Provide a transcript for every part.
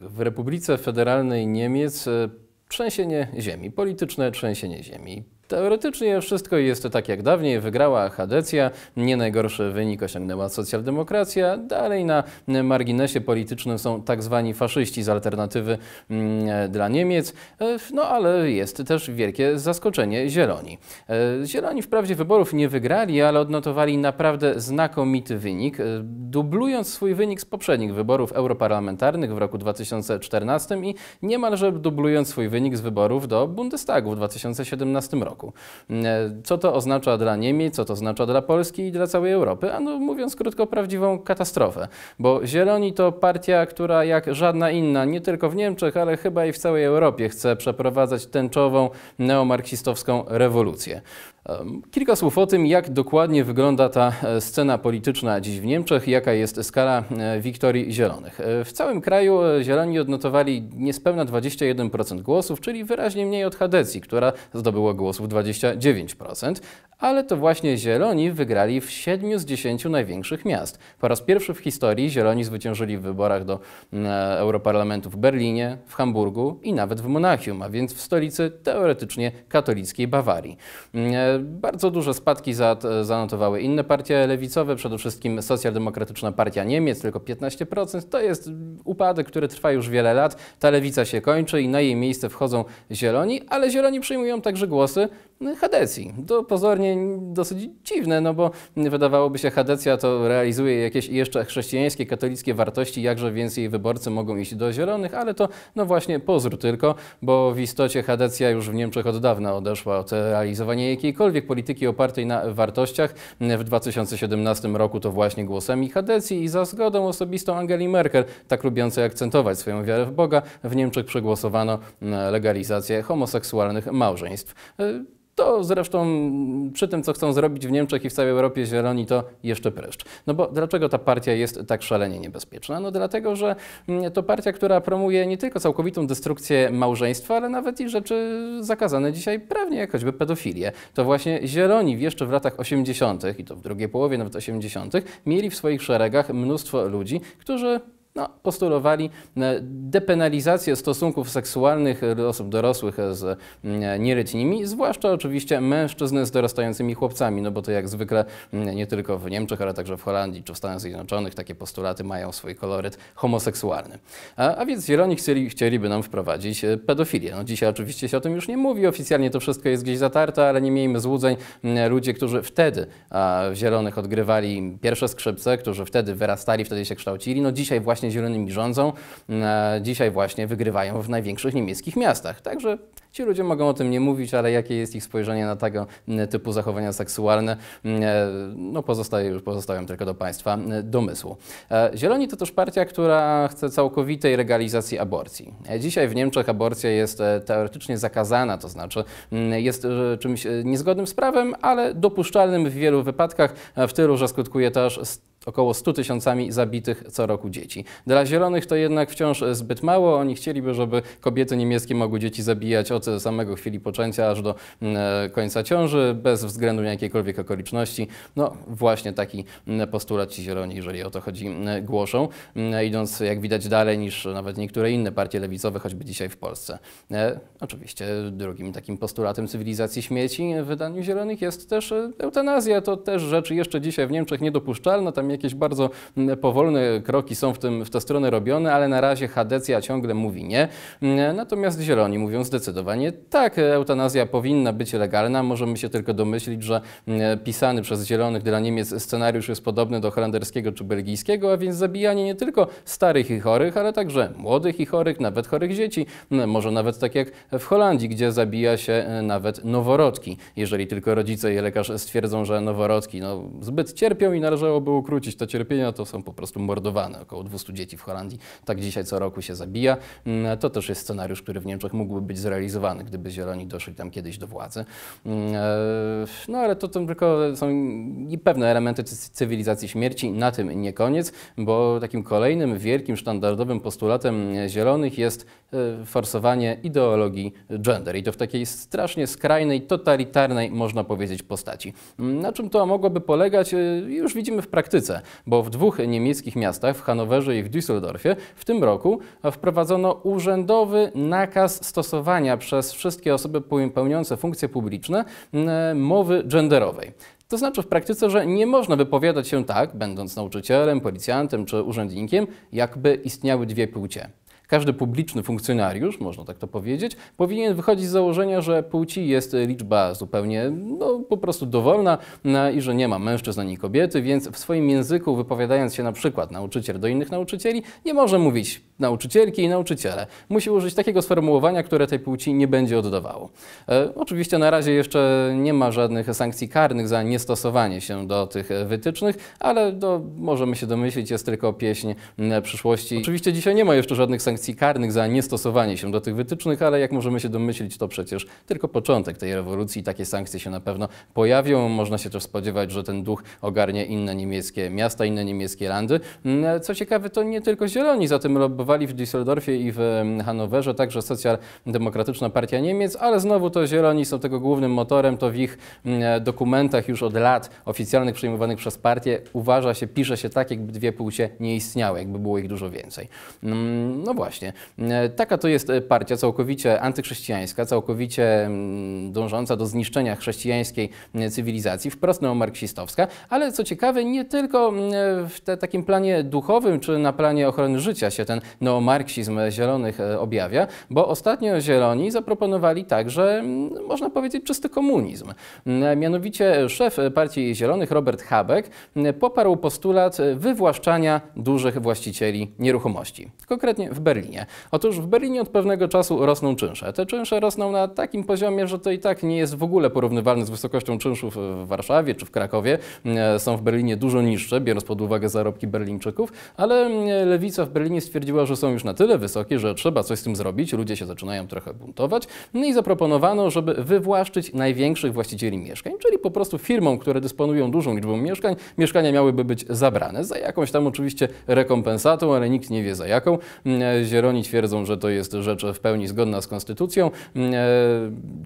W Republice Federalnej Niemiec e, trzęsienie ziemi, polityczne trzęsienie ziemi. Teoretycznie wszystko jest to tak jak dawniej. Wygrała Hadecja, nie najgorszy wynik osiągnęła socjaldemokracja. Dalej na marginesie politycznym są tak zwani faszyści z alternatywy mm, dla Niemiec. E, no ale jest też wielkie zaskoczenie Zieloni. E, Zieloni wprawdzie wyborów nie wygrali, ale odnotowali naprawdę znakomity wynik, e, dublując swój wynik z poprzednich wyborów europarlamentarnych w roku 2014 i niemalże dublując swój wynik z wyborów do Bundestagu w 2017 roku roku. Mm, e, co to oznacza dla Niemiec, co to oznacza dla Polski i dla całej Europy? A no, mówiąc krótko, prawdziwą katastrofę, bo Zieloni to partia, która jak żadna inna, nie tylko w Niemczech, ale chyba i w całej Europie chce przeprowadzać tęczową neomarksistowską rewolucję. Kilka słów o tym, jak dokładnie wygląda ta e, scena polityczna dziś w Niemczech, jaka jest skala e, wiktorii Zielonych. E, w całym kraju Zieloni odnotowali niespełna 21% głosów, czyli wyraźnie mniej od Hadecji, która zdobyła głosów 29%, ale to właśnie Zieloni wygrali w 7 z 10 największych miast. Po raz pierwszy w historii Zieloni zwyciężyli w wyborach do Europarlamentu w Berlinie, w Hamburgu i nawet w Monachium, a więc w stolicy teoretycznie katolickiej Bawarii. Bardzo duże spadki zanotowały inne partie lewicowe, przede wszystkim Socjaldemokratyczna Partia Niemiec, tylko 15%. To jest upadek, który trwa już wiele lat. Ta lewica się kończy i na jej miejsce wchodzą zieloni, ale zieloni przyjmują także głosy Hadecji. To pozornie dosyć dziwne, no bo wydawałoby się, Hadecja to realizuje jakieś jeszcze chrześcijańskie, katolickie wartości, jakże więc jej wyborcy mogą iść do zielonych, ale to no właśnie pozór tylko, bo w istocie Hadecja już w Niemczech od dawna odeszła od realizowania jakiejkolwiek polityki opartej na wartościach. W 2017 roku to właśnie głosami Hadecji i za zgodą osobistą Angeli Merkel, tak lubiącej akcentować swoją wiarę w Boga, w Niemczech przegłosowano legalizację homoseksualnych małżeństw. To zresztą przy tym, co chcą zrobić w Niemczech i w całej Europie zieloni, to jeszcze preszcz. No bo dlaczego ta partia jest tak szalenie niebezpieczna? No dlatego, że mm, to partia, która promuje nie tylko całkowitą destrukcję małżeństwa, ale nawet i rzeczy zakazane dzisiaj prawnie, jak choćby pedofilię. To właśnie zieloni jeszcze w latach 80. i to w drugiej połowie nawet 80. mieli w swoich szeregach mnóstwo ludzi, którzy no, postulowali e, depenalizację stosunków seksualnych osób dorosłych e, z e, nieletnimi, zwłaszcza oczywiście mężczyzn z dorastającymi chłopcami, no bo to jak zwykle nie tylko w Niemczech, ale także w Holandii czy w Stanach Zjednoczonych takie postulaty mają swój koloryt homoseksualny. A, a więc zieloni chcieli, chcieliby nam wprowadzić pedofilię. No dzisiaj oczywiście się o tym już nie mówi, oficjalnie to wszystko jest gdzieś zatarte, ale nie miejmy złudzeń. Ludzie, którzy wtedy w Zielonych odgrywali pierwsze skrzypce, którzy wtedy wyrastali, wtedy się kształcili, no dzisiaj właśnie właśnie zielonymi rządzą, e, dzisiaj właśnie wygrywają w największych niemieckich miastach. Także ci ludzie mogą o tym nie mówić, ale jakie jest ich spojrzenie na tego e, typu zachowania seksualne, e, no pozostaje już pozostawiam tylko do Państwa domysłu. Zieloni to też partia, która chce całkowitej legalizacji aborcji. Dzisiaj w Niemczech aborcja jest teoretycznie zakazana, to znaczy jest czymś niezgodnym z prawem, ale dopuszczalnym w wielu wypadkach, w tylu, że skutkuje też około 100 tysiącami zabitych co roku dzieci. Dla Zielonych to jednak wciąż zbyt mało. Oni chcieliby, żeby kobiety niemieckie mogły dzieci zabijać od samego chwili poczęcia aż do mm, e, końca ciąży, bez względu na jakiekolwiek okoliczności. No właśnie taki mm, postulat ci Zieloni, jeżeli o to chodzi, mm, głoszą, e, idąc jak widać dalej niż nawet niektóre inne partie lewicowe, choćby dzisiaj w Polsce. E, oczywiście drugim takim postulatem cywilizacji śmieci w wydaniu Zielonych jest też eutanazja. To też rzecz jeszcze dzisiaj w Niemczech niedopuszczalna. Tam jakieś bardzo mm, powolne kroki są w, tym, w tę stronę robione, ale na razie Hadecja ciągle mówi nie. Mm, natomiast Zieloni mówią zdecydowanie tak, eutanazja powinna być legalna. Możemy się tylko domyślić, że mm, pisany przez Zielonych dla Niemiec scenariusz jest podobny do holenderskiego czy belgijskiego, a więc zabijanie nie tylko starych i chorych, ale także młodych i chorych, nawet chorych dzieci. Może nawet tak jak w Holandii, gdzie zabija się e, nawet noworodki, jeżeli tylko rodzice i lekarz stwierdzą, że noworodki no, zbyt cierpią i należałoby ukrócić skrócić to cierpienia, to są po prostu mordowane. Około 200 dzieci w Holandii tak dzisiaj co roku się zabija. Mm, to też jest scenariusz, który w Niemczech mógłby być zrealizowany, gdyby Zieloni doszli tam kiedyś do władzy. Mm, e, no ale to, to tylko są i pewne elementy cywilizacji śmierci. Na tym nie koniec, bo takim kolejnym wielkim standardowym postulatem Zielonych jest e, forsowanie ideologii gender i to w takiej strasznie skrajnej, totalitarnej, można powiedzieć, postaci. Mm, na czym to mogłoby polegać, e, już widzimy w praktyce bo w dwóch niemieckich miastach, w Hanowerze i w Düsseldorfie, w tym roku wprowadzono urzędowy nakaz stosowania przez wszystkie osoby pełniące funkcje publiczne mowy genderowej. To znaczy w praktyce, że nie można wypowiadać się tak, będąc nauczycielem, policjantem czy urzędnikiem, jakby istniały dwie płcie. Każdy publiczny funkcjonariusz, można tak to powiedzieć, powinien wychodzić z założenia, że płci jest liczba zupełnie no, po prostu dowolna no, i że nie ma mężczyzn ani kobiety, więc w swoim języku wypowiadając się na przykład nauczyciel do innych nauczycieli, nie może mówić nauczycielki i nauczyciele. Musi użyć takiego sformułowania, które tej płci nie będzie oddawało. E, oczywiście na razie jeszcze nie ma żadnych sankcji karnych za niestosowanie się do tych wytycznych, ale to no, możemy się domyślić, jest tylko pieśń przyszłości. Oczywiście dzisiaj nie ma jeszcze żadnych sankcji sankcji karnych za niestosowanie się do tych wytycznych, ale jak możemy się domyślić, to przecież tylko początek tej rewolucji. Takie sankcje się na pewno pojawią. Można się też spodziewać, że ten duch ogarnie inne niemieckie miasta, inne niemieckie landy. Mm, e, co ciekawe, to nie tylko zieloni za tym lobbowali w Düsseldorfie i w Hanowerze, także socjaldemokratyczna partia Niemiec, ale znowu to zieloni są tego głównym motorem, to w ich mm, e, dokumentach już od lat oficjalnych przyjmowanych przez partię uważa się, pisze się tak, jakby dwie płcie nie istniały, jakby było ich dużo więcej. Mm, no właśnie właśnie. E, taka to jest e, partia całkowicie antychrześcijańska, całkowicie mm, dążąca do zniszczenia chrześcijańskiej e, cywilizacji, wprost neomarksistowska, ale co ciekawe, nie tylko mm, w te, takim planie duchowym czy na planie ochrony życia się ten neomarksizm zielonych objawia, bo ostatnio zieloni zaproponowali także, mm, można powiedzieć, czysty komunizm. Mianowicie szef Partii Zielonych, Robert Habeck, poparł postulat wywłaszczania dużych właścicieli nieruchomości, konkretnie w Berlinie. Berlinie? Otóż w Berlinie od pewnego czasu rosną czynsze. Te czynsze rosną na takim poziomie, że to i tak nie jest w ogóle porównywalne z wysokością czynszów w Warszawie czy w Krakowie. E, są w Berlinie dużo niższe, biorąc pod uwagę zarobki Berlińczyków, ale e, lewica w Berlinie stwierdziła, że są już na tyle wysokie, że trzeba coś z tym zrobić. Ludzie się zaczynają trochę buntować. No i zaproponowano, żeby wywłaszczyć największych właścicieli mieszkań, czyli po prostu firmom, które dysponują dużą liczbą mieszkań, mieszkania miałyby być zabrane. Za jakąś tam oczywiście rekompensatą, ale nikt nie wie za jaką. E, Zieloni twierdzą, że to jest rzecz w pełni zgodna z konstytucją. Mm, e,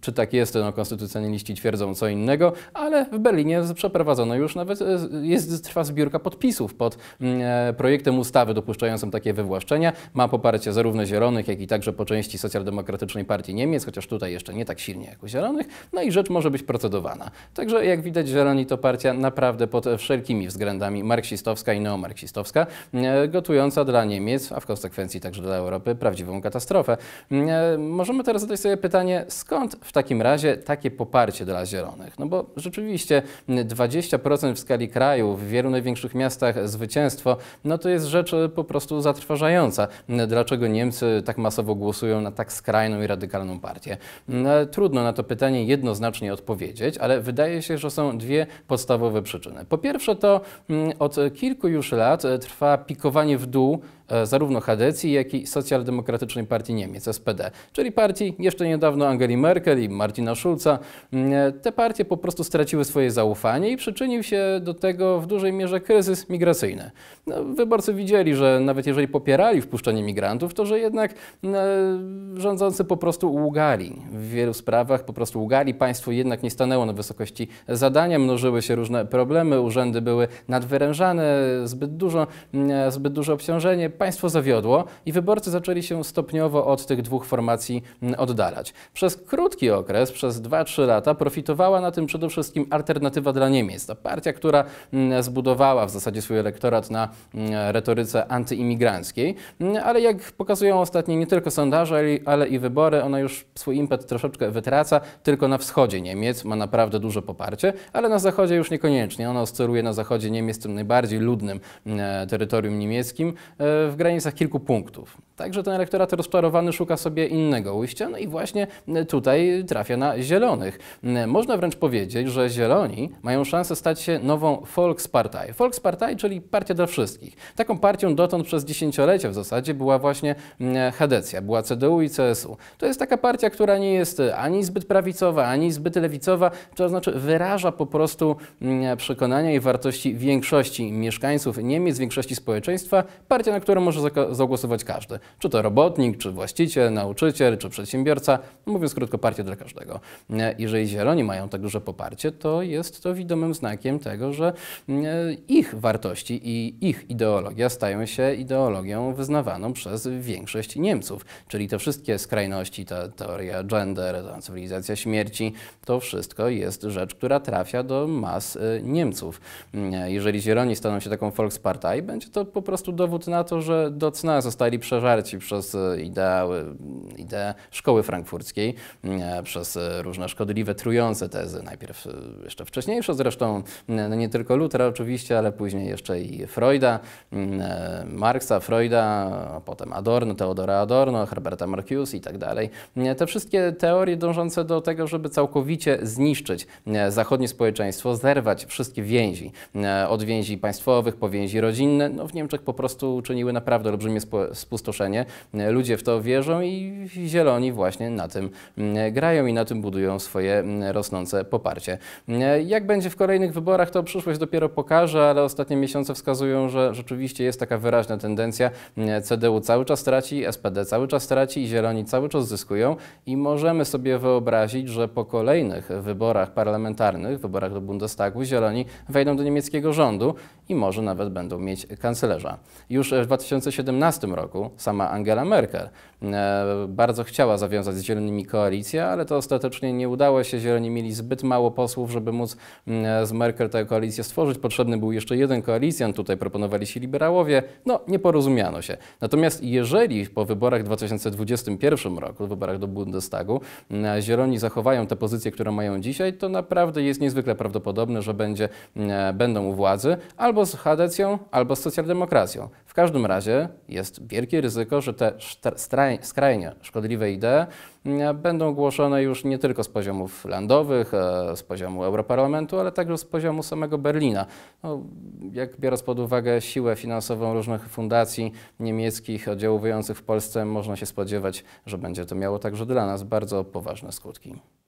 czy tak jest? No, konstytucjonaliści twierdzą co innego, ale w Berlinie przeprowadzono już nawet, e, jest, trwa zbiórka podpisów pod mm, e, projektem ustawy dopuszczającym takie wywłaszczenia. Ma poparcie zarówno Zielonych, jak i także po części Socjaldemokratycznej Partii Niemiec, chociaż tutaj jeszcze nie tak silnie jak u Zielonych. No i rzecz może być procedowana. Także jak widać, Zieloni to partia naprawdę pod wszelkimi względami marksistowska i neomarksistowska, mm, gotująca dla Niemiec, a w konsekwencji także dla dla Europy prawdziwą katastrofę. Mm, e, możemy teraz zadać sobie pytanie, skąd w takim razie takie poparcie dla zielonych? No bo rzeczywiście 20% mm, w skali kraju, w wielu największych miastach zwycięstwo, no to jest rzecz e, po prostu zatrważająca. Mm, dlaczego Niemcy tak masowo głosują na tak skrajną i radykalną partię? E, trudno na to pytanie jednoznacznie odpowiedzieć, ale wydaje się, że są dwie podstawowe przyczyny. Po pierwsze to od kilku już lat trwa pikowanie w dół E, zarówno Hadecji, jak i Socjaldemokratycznej Partii Niemiec, SPD, czyli partii jeszcze niedawno Angeli Merkel i Martina Schulza. Mm, e, te partie po prostu straciły swoje zaufanie i przyczynił się do tego w dużej mierze kryzys migracyjny. No, wyborcy widzieli, że nawet jeżeli popierali wpuszczenie migrantów, to że jednak mm, e, rządzący po prostu ługali w wielu sprawach, po prostu ługali, państwo jednak nie stanęło na wysokości zadania, mnożyły się różne problemy, urzędy były nadwyrężane, zbyt dużo, mm, zbyt duże obciążenie państwo zawiodło i wyborcy zaczęli się stopniowo od tych dwóch formacji mm, oddalać. Przez krótki okres, przez 2-3 lata profitowała na tym przede wszystkim alternatywa dla Niemiec. Ta partia, która mm, zbudowała w zasadzie swój elektorat na mm, retoryce antyimigranckiej, ale jak pokazują ostatnie nie tylko sondaże, ale i wybory, ona już swój impet troszeczkę wytraca, tylko na wschodzie Niemiec ma naprawdę duże poparcie, ale na zachodzie już niekoniecznie. Ona oscyluje na zachodzie Niemiec, tym najbardziej ludnym terytorium niemieckim, e, w granicach kilku punktów. Także ten elektorat rozczarowany szuka sobie innego ujścia, no i właśnie tutaj trafia na zielonych. Można wręcz powiedzieć, że zieloni mają szansę stać się nową Volkspartei. Volkspartei, czyli partia dla wszystkich. Taką partią dotąd przez dziesięciolecia w zasadzie była właśnie Hadecja, była CDU i CSU. To jest taka partia, która nie jest ani zbyt prawicowa, ani zbyt lewicowa, to znaczy wyraża po prostu mm, przekonania i wartości większości mieszkańców Niemiec, większości społeczeństwa. Partia, na którą którą może zagłosować każdy. Czy to robotnik, czy właściciel, nauczyciel, czy przedsiębiorca. No, mówiąc krótko, partia dla każdego. E, jeżeli Zieloni mają tak duże poparcie, to jest to widomym znakiem tego, że e, ich wartości i ich ideologia stają się ideologią wyznawaną przez większość Niemców. Czyli te wszystkie skrajności, ta teoria gender, ta cywilizacja śmierci, to wszystko jest rzecz, która trafia do mas e, Niemców. Jeżeli Zieloni staną się taką Volkspartei, będzie to po prostu dowód na to, że do cna zostali przeżarci przez e, ideały, mm, ideę szkoły frankfurckiej, mm, e, przez e, różne szkodliwe, trujące tezy, najpierw jeszcze wcześniejsze zresztą, mm, no nie tylko Lutra oczywiście, ale później jeszcze i Freuda, Marksa, Freuda, potem Adorno, Teodora Adorno, Herberta Marcuse i tak dalej. Te wszystkie teorie dążące do tego, żeby całkowicie zniszczyć zachodnie społeczeństwo, zerwać wszystkie więzi, od więzi państwowych po więzi rodzinne, no w Niemczech po prostu uczyniły przyniosłyby naprawdę olbrzymie spustoszenie. Ludzie w to wierzą i zieloni właśnie na tym mm, grają i na tym budują swoje mm, rosnące poparcie. Mm, jak będzie w kolejnych wyborach, to przyszłość dopiero pokaże, ale ostatnie miesiące wskazują, że rzeczywiście jest taka wyraźna tendencja. CDU cały czas traci, SPD cały czas traci i Zieloni cały czas zyskują i możemy sobie wyobrazić, że po kolejnych wyborach parlamentarnych, wyborach do Bundestagu, Zieloni wejdą do niemieckiego rządu i może nawet będą mieć kanclerza. Już w 2017 roku sama Angela Merkel e, bardzo chciała zawiązać z Zielonymi koalicję, ale to ostatecznie nie udało się. Zieloni mieli zbyt mało posłów, żeby móc z Merkel tę koalicję stworzyć. Potrzebny był jeszcze jeden koalicjant, tutaj proponowali się liberałowie. No, nie porozumiano się. Natomiast jeżeli po wyborach w 2021 roku, wyborach do Bundestagu, Zieloni zachowają tę pozycję, którą mają dzisiaj, to naprawdę jest niezwykle prawdopodobne, że będzie, będą u władzy albo z Hadecją, albo z socjaldemokracją. W każdym razie jest wielkie ryzyko, że te skrajnie szkodliwe idee mm, będą głoszone już nie tylko z poziomów landowych, e, z poziomu Europarlamentu, ale także z poziomu samego Berlina. No, jak biorąc pod uwagę siłę finansową różnych fundacji niemieckich oddziałujących w Polsce, można się spodziewać, że będzie to miało także dla nas bardzo poważne skutki.